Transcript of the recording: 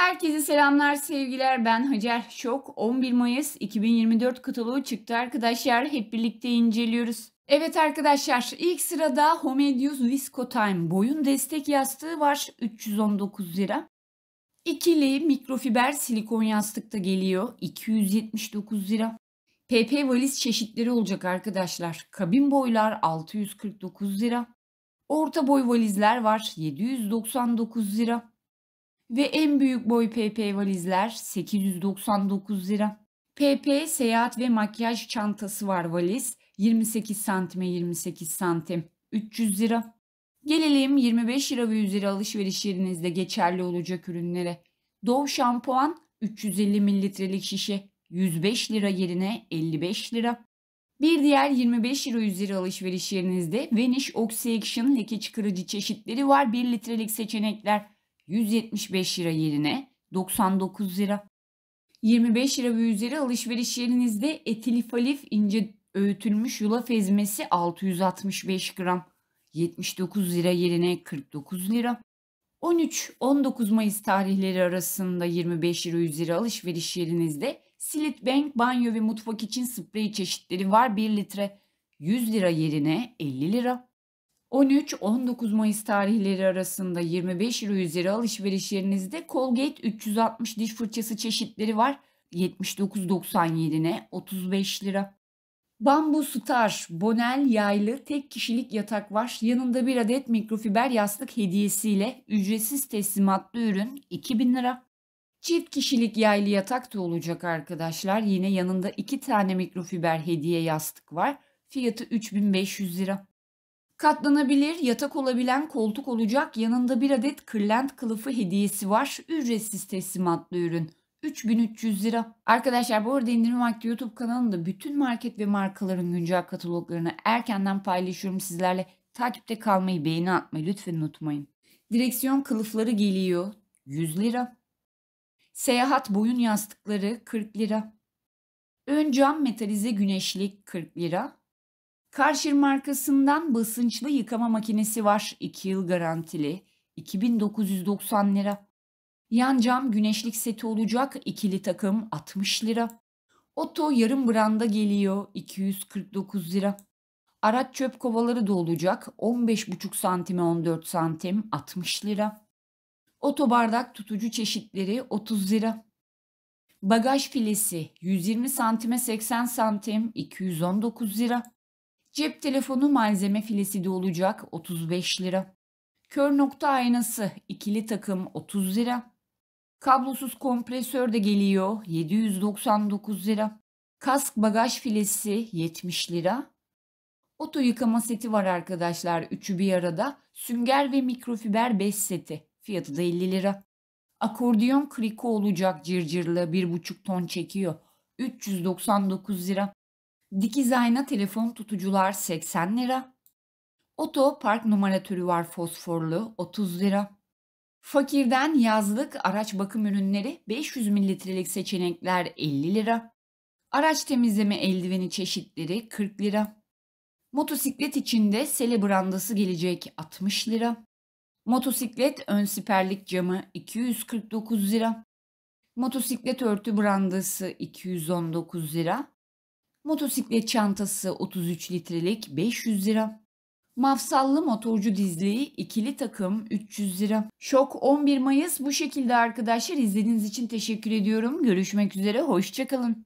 Herkese selamlar, sevgiler. Ben Hacer Şok. 11 Mayıs 2024 kataloğu çıktı arkadaşlar. Hep birlikte inceliyoruz. Evet arkadaşlar ilk sırada Homedius Viscotime boyun destek yastığı var 319 lira. İkili mikrofiber silikon yastık da geliyor 279 lira. PP valiz çeşitleri olacak arkadaşlar. Kabin boylar 649 lira. Orta boy valizler var 799 lira ve en büyük boy PP valizler 899 lira. PP seyahat ve makyaj çantası var valiz 28 santime 28 santim 300 lira. Gelelim 25 lira ve üzeri alışveriş yerinizde geçerli olacak ürünlere. Dove şampuan 350 mililitrelik şişe 105 lira yerine 55 lira. Bir diğer 25 lira üzeri alışveriş yerinizde Vanish Oxy Action leke çıkarıcı çeşitleri var 1 litrelik seçenekler 175 lira yerine 99 lira. 25 lira ve üzeri alışveriş yerinizde etilifalif ince öğütülmüş yulaf ezmesi 665 gram. 79 lira yerine 49 lira. 13-19 Mayıs tarihleri arasında 25 lira üzeri alışveriş yerinizde Silit Bank banyo ve mutfak için sprey çeşitleri var 1 litre. 100 lira yerine 50 lira. 13-19 Mayıs tarihleri arasında 25 lira üzeri alışverişlerinizde Colgate 360 diş fırçası çeşitleri var. 79.90 yerine 35 lira. Bambu Star Bonel yaylı tek kişilik yatak var. Yanında bir adet mikrofiber yastık hediyesiyle ücretsiz teslimatlı ürün 2000 lira. Çift kişilik yaylı yatak da olacak arkadaşlar. Yine yanında iki tane mikrofiber hediye yastık var. Fiyatı 3500 lira. Katlanabilir, yatak olabilen koltuk olacak yanında bir adet kırlent kılıfı hediyesi var. Ücretsiz teslimatlı ürün. 3300 lira. Arkadaşlar bu arada indirim vakti YouTube kanalında bütün market ve markaların güncel kataloglarını erkenden paylaşıyorum sizlerle. Takipte kalmayı, beğeni atmayı lütfen unutmayın. Direksiyon kılıfları geliyor. 100 lira. Seyahat boyun yastıkları 40 lira. Ön cam metalize güneşlik 40 lira. Karşır markasından basınçlı yıkama makinesi var. 2 yıl garantili. 2990 lira. Yan cam güneşlik seti olacak. ikili takım 60 lira. Oto yarım branda geliyor. 249 lira. Araç çöp kovaları da olacak. 15,5 santime 14 santim 60 lira. Oto bardak tutucu çeşitleri 30 lira. Bagaj filesi 120 santime 80 santim 219 lira. Cep telefonu malzeme filesi de olacak 35 lira. Kör nokta aynası ikili takım 30 lira. Kablosuz kompresör de geliyor 799 lira. Kask bagaj filesi 70 lira. Oto yıkama seti var arkadaşlar. Üçü bir arada. Sünger ve mikrofiber bez seti. Fiyatı da 50 lira. Akordiyon kriko olacak cırcırlı 1,5 ton çekiyor. 399 lira. Dikiz ayna telefon tutucular 80 lira. Oto park numaratörü var fosforlu 30 lira. Fakirden yazlık araç bakım ürünleri 500 mililitrelik seçenekler 50 lira. Araç temizleme eldiveni çeşitleri 40 lira. Motosiklet içinde sele brandası gelecek 60 lira. Motosiklet ön siperlik camı 249 lira. Motosiklet örtü brandası 219 lira. Motosiklet çantası 33 litrelik 500 lira. Mafsallı motorcu dizliği ikili takım 300 lira. Şok 11 Mayıs bu şekilde arkadaşlar. İzlediğiniz için teşekkür ediyorum. Görüşmek üzere. Hoşçakalın.